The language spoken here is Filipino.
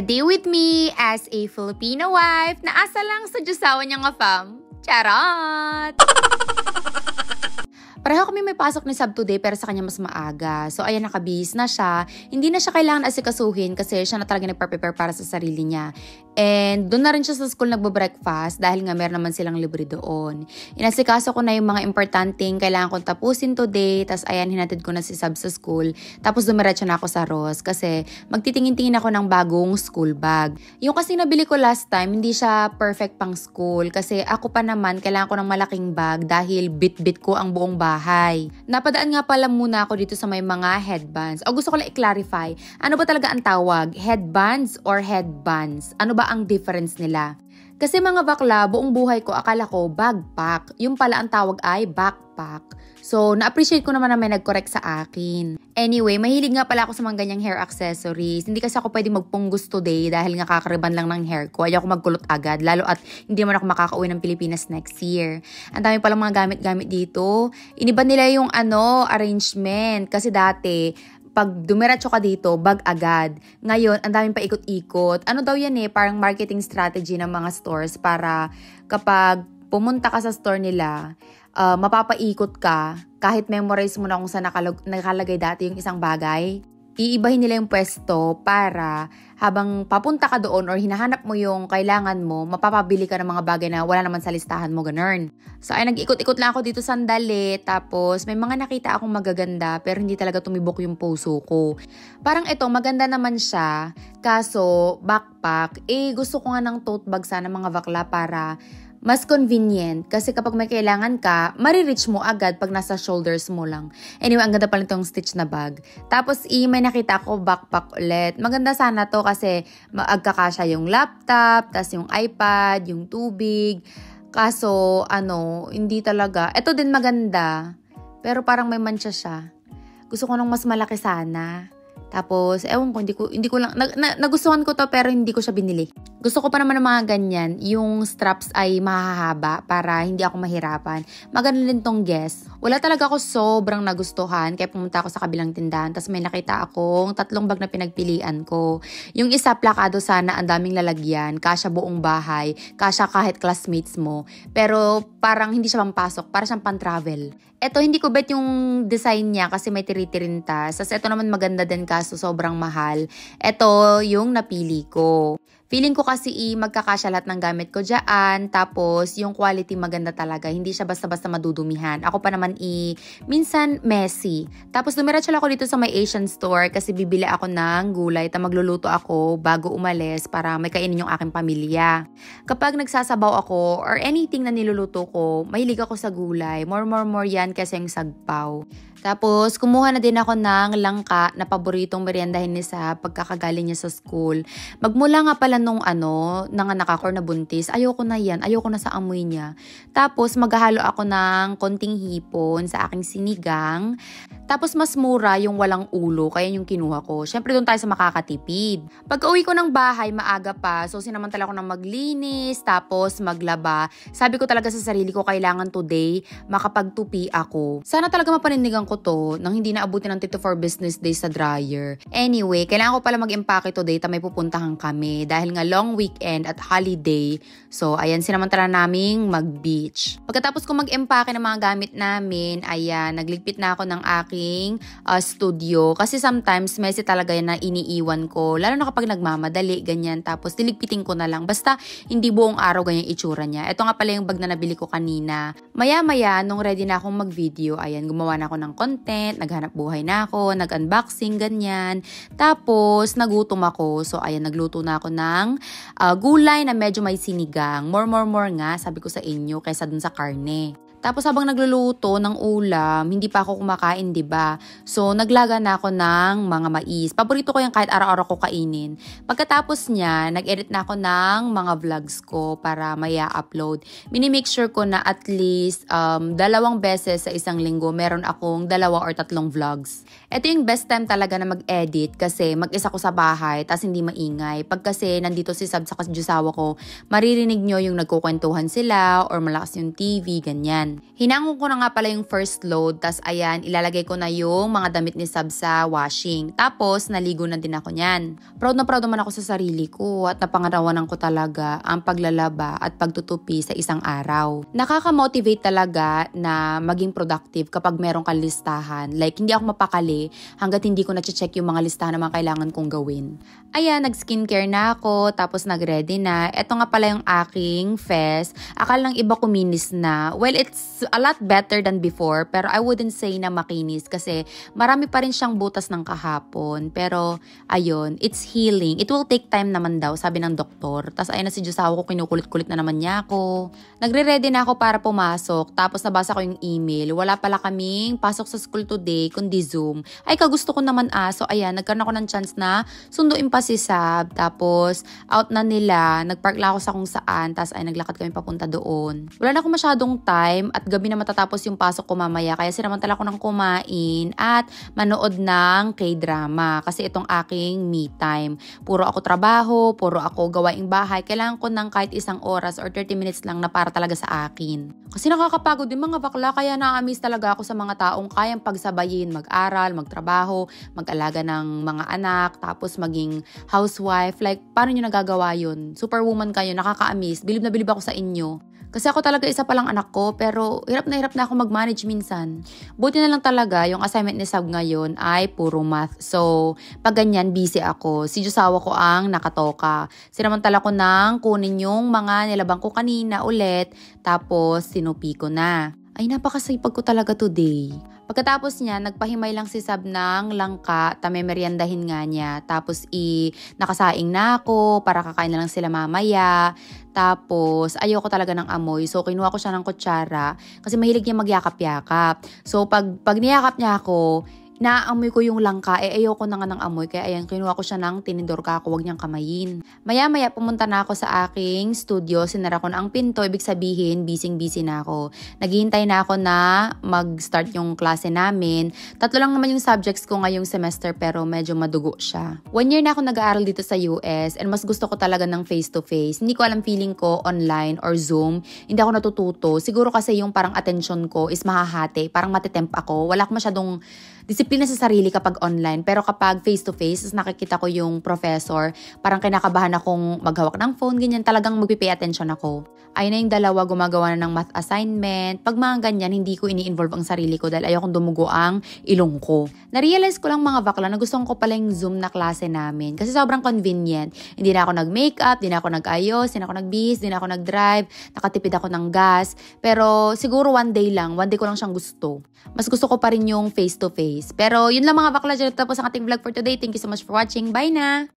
A day with me as a Filipino wife na asa lang sa Diyosawa niya nga fam. Charot! Pareho kami may pasok ni Sab today pero sa kanya mas maaga. So ayan, nakabihis na siya. Hindi na siya kailangan asikasuhin kasi siya na talaga nagpre-prepare para sa sarili niya. And doon na rin siya sa school nagbo-breakfast dahil nga meron naman silang libre doon. Inasikaso ko na yung mga importanteng kailangan kong tapusin today. Tapos ayan, hinatid ko na si Sab sa school. Tapos dumiretso na ako sa Ross kasi magtitingin-tingin ako ng bagong school bag. Yung kasi nabili ko last time, hindi siya perfect pang school kasi ako pa naman kailangan ko ng malaking bag dahil bit-bit ko ang buong bahay. Napadaan nga pala muna ako dito sa may mga headbands. O gusto ko lang i-clarify, ano ba talaga ang tawag? Headbands or headbands? Ano ba ang difference nila. Kasi mga bakla, buong buhay ko akala ko bagpack. Yung pala ang tawag ay backpack. So, na-appreciate ko naman na may nag-correct sa akin. Anyway, mahilig nga pala ako sa mga ganyang hair accessories. Hindi kasi ako pwede magpunggos today dahil nga kakariban lang ng hair ko. Ayaw ko magkulot agad. Lalo at hindi man ako makakauwi ng Pilipinas next year. Ang dami palang mga gamit-gamit dito. Iniba nila yung ano, arrangement. Kasi dati, pag dumiretso ka dito, bag agad. Ngayon, ang daming paikot-ikot. Ano daw yan eh, parang marketing strategy ng mga stores para kapag pumunta ka sa store nila, uh, mapapaikot ka kahit memorize mo na kung saan nakalagay dati yung isang bagay iibahin nila yung pwesto para habang papunta ka doon or hinahanap mo yung kailangan mo, mapapabili ka ng mga bagay na wala naman sa listahan mo, ganun. So, ay, nag-ikot-ikot lang ako dito sandali, tapos may mga nakita akong magaganda pero hindi talaga tumibok yung puso ko. Parang ito, maganda naman siya, kaso backpack, eh gusto ko nga ng tote bag sana mga bakla para mas convenient kasi kapag may kailangan ka, marireach mo agad pag nasa shoulders mo lang. Anyway, ang ganda pala itong stitch na bag. Tapos, i, may nakita ko backpack ulit. Maganda sana to kasi maagkakasya yung laptop, tas yung iPad, yung tubig. Kaso, ano, hindi talaga. Ito din maganda, pero parang may mancha siya. Gusto ko nang mas malaki sana. Tapos, ewan ko, hindi ko, hindi ko lang, na, na, nagustuhan ko to pero hindi ko siya binili. Gusto ko pa naman ng mga ganyan, yung straps ay mahahaba para hindi ako mahirapan. Maganda rin tong guess. Wala talaga ako sobrang nagustuhan kaya pumunta ako sa kabilang tindahan. Tapos may nakita akong tatlong bag na pinagpilian ko. Yung isa plakado sana, ang daming lalagyan, kasya buong bahay, kasya kahit classmates mo. Pero parang hindi siya pampasok, para siyang pan-travel. Eto, hindi ko bet yung design niya kasi may tiritirintas. Tapos eto naman maganda din kasi So, sobrang mahal. Ito yung napili ko. Feeling ko kasi i magkakasya lahat ng gamit ko dyan. Tapos, yung quality maganda talaga. Hindi siya basta-basta madudumihan. Ako pa naman i minsan messy. Tapos, lumiratsyal ako dito sa my Asian store kasi bibili ako ng gulay at magluluto ako bago umalis para may kainin yung aking pamilya. Kapag nagsasabaw ako or anything na niluluto ko, mahilig ako sa gulay. More, more, more yan kasi yung sagpaw. Tapos, kumuha na din ako ng langka na paboritong meriendahin niya sa pagkakagaling niya sa school. Magmula nga pala nung ano, nanganak ako na buntis, ayoko na yan, ayoko na sa amoy niya. Tapos maghahalo ako ng konting hipon sa aking sinigang. Tapos mas mura yung walang ulo, kaya yung kinuha ko. Siyempre doon tayo sa makakatipid. Pag uwi ko ng bahay, maaga pa. So sinamantala ko ng maglinis, tapos maglaba. Sabi ko talaga sa sarili ko, kailangan today makapagtupi ako. Sana talaga mapanindigan ko to nang hindi naabuti ng Tito for Business Day sa dryer. Anyway, kailangan ko pala mag-impake today ta may pupuntahan kami dahil dahil nga long weekend at holiday. So, ayan, sinamantala naming mag-beach. Pagkatapos ko mag-empake ng mga gamit namin, ayan, nagligpit na ako ng aking uh, studio. Kasi sometimes, messy talaga yan na iniiwan ko. Lalo na kapag nagmamadali, ganyan. Tapos, niligpitin ko na lang. Basta, hindi buong araw ganyan itsura niya. Ito nga pala yung bag na nabili ko kanina. Maya-maya, nung ready na akong mag-video, ayan, gumawa na ako ng content, naghanap buhay na ako, nag-unboxing, ganyan. Tapos, nagutom ako. So, ayan, nagluto na ako ng ng uh, gulay na medyo may sinigang. More, more, more nga, sabi ko sa inyo, kaysa dun sa karne. Tapos habang nagluluto ng ulam, hindi pa ako kumakain, 'di ba? So naglaga na ako ng mga mais. Paborito ko 'yang kahit araw-araw ko kainin. Pagkatapos niya, nag-edit na ako ng mga vlogs ko para maya upload. Mini-make sure ko na at least um, dalawang beses sa isang linggo meron akong dalawa or tatlong vlogs. Ito yung best time talaga na mag-edit kasi mag-isa ko sa bahay tas hindi maingay. Pag kasi nandito si Sab sa kasyusawa ko, maririnig nyo yung nagkukwentuhan sila or malakas yung TV, ganyan yan. Hinango ko na nga pala yung first load, Tapos ayan, ilalagay ko na yung mga damit ni Sab sa washing. Tapos, naligo na din ako niyan. Proud na proud naman ako sa sarili ko at napangarawanan ko talaga ang paglalaba at pagtutupi sa isang araw. Nakaka-motivate talaga na maging productive kapag merong kalistahan. Like, hindi ako mapakali hanggat hindi ko na-check yung mga listahan ng mga kailangan kong gawin. Ayan, nag-skincare na ako, tapos nag-ready na. Ito nga pala yung aking fest. Akala ng iba kuminis na. Well, it's it's a lot better than before, pero I wouldn't say na makinis kasi marami pa rin siyang butas ng kahapon. Pero, ayun, it's healing. It will take time naman daw, sabi ng doktor. Tapos, ayun na si Diyosawa ko, kinukulit-kulit na naman niya ako. Nagre-ready na ako para pumasok. Tapos, nabasa ko yung email. Wala pala kaming pasok sa school today, kundi Zoom. Ay, kagusto ko naman ah. So, ayan, nagkaroon ako ng chance na sunduin pa si Sab. Tapos, out na nila. Nagpark lang ako sa kung saan. Tapos, ay, naglakad kami papunta doon. Wala na akong masyadong time at gabi na matatapos yung pasok ko mamaya. Kaya sinamantala ko ng kumain at manood ng K-drama. Kasi itong aking me time. Puro ako trabaho, puro ako gawaing bahay. Kailangan ko ng kahit isang oras or 30 minutes lang na para talaga sa akin. Kasi nakakapagod din mga bakla kaya na-amaze talaga ako sa mga taong kayang pagsabayin, mag-aral, magtrabaho, mag-alaga ng mga anak, tapos maging housewife. Like, paano nyo nagagawa yun? Superwoman kayo, nakaka-amaze. Bilib na bilib ako sa inyo. Kasi ako talaga isa pa lang anak ko, pero hirap na hirap na ako mag-manage minsan. Buti na lang talaga, yung assignment ni Sab ngayon ay puro math. So, pag ganyan, busy ako. Si Josawa ko ang nakatoka. Sinamantala ko nang kunin yung mga nilabang ko kanina ulit, tapos sinupi ko na. Ay, napakasipag ko talaga today. Pagkatapos niya, nagpahimay lang si Sab ng langka, tamemeriandahin nga niya. Tapos i nakasaing na ako para kakain na lang sila mamaya. Tapos ayoko talaga ng amoy. So kinuha ko siya ng kutsara kasi mahilig niya magyakap-yakap. So pag, pag niyakap niya ako, Naamoy ko yung langka, eh ayoko na nga ng amoy. Kaya ayan, kinuha ko siya ng tinidor ka ako, huwag niyang kamayin. Maya-maya pumunta na ako sa aking studio, sinara ko na ang pinto. Ibig sabihin, busy-busy na ako. Naghihintay na ako na mag-start yung klase namin. Tatlo lang naman yung subjects ko ngayong semester pero medyo madugo siya. One year na ako nag-aaral dito sa US and mas gusto ko talaga ng face-to-face. Hindi ko alam feeling ko online or Zoom. Hindi ako natututo. Siguro kasi yung parang attention ko is mahahati. Parang matetemp ako. Wala akong masyadong disiplina sa sarili kapag online. Pero kapag face-to-face, -face, nakikita ko yung professor, parang kinakabahan akong maghawak ng phone, ganyan. Talagang magpipay attention ako. Ay na yung dalawa gumagawa na ng math assignment. Pag mga ganyan, hindi ko ini-involve ang sarili ko dahil ayokong dumugo ang ilong ko. Narealize ko lang mga bakla na gusto ko pala yung Zoom na klase namin. Kasi sobrang convenient. Hindi na ako nag-makeup, hindi na ako nag-ayos, hindi na ako nagbihis, hindi na ako nag-drive, nakatipid ako ng gas. Pero siguro one day lang, one day ko lang siyang gusto. Mas gusto ko pa rin yung face-to-face. face to face pero yun lang mga bakla, dyan tapos ang ating vlog for today. Thank you so much for watching. Bye na!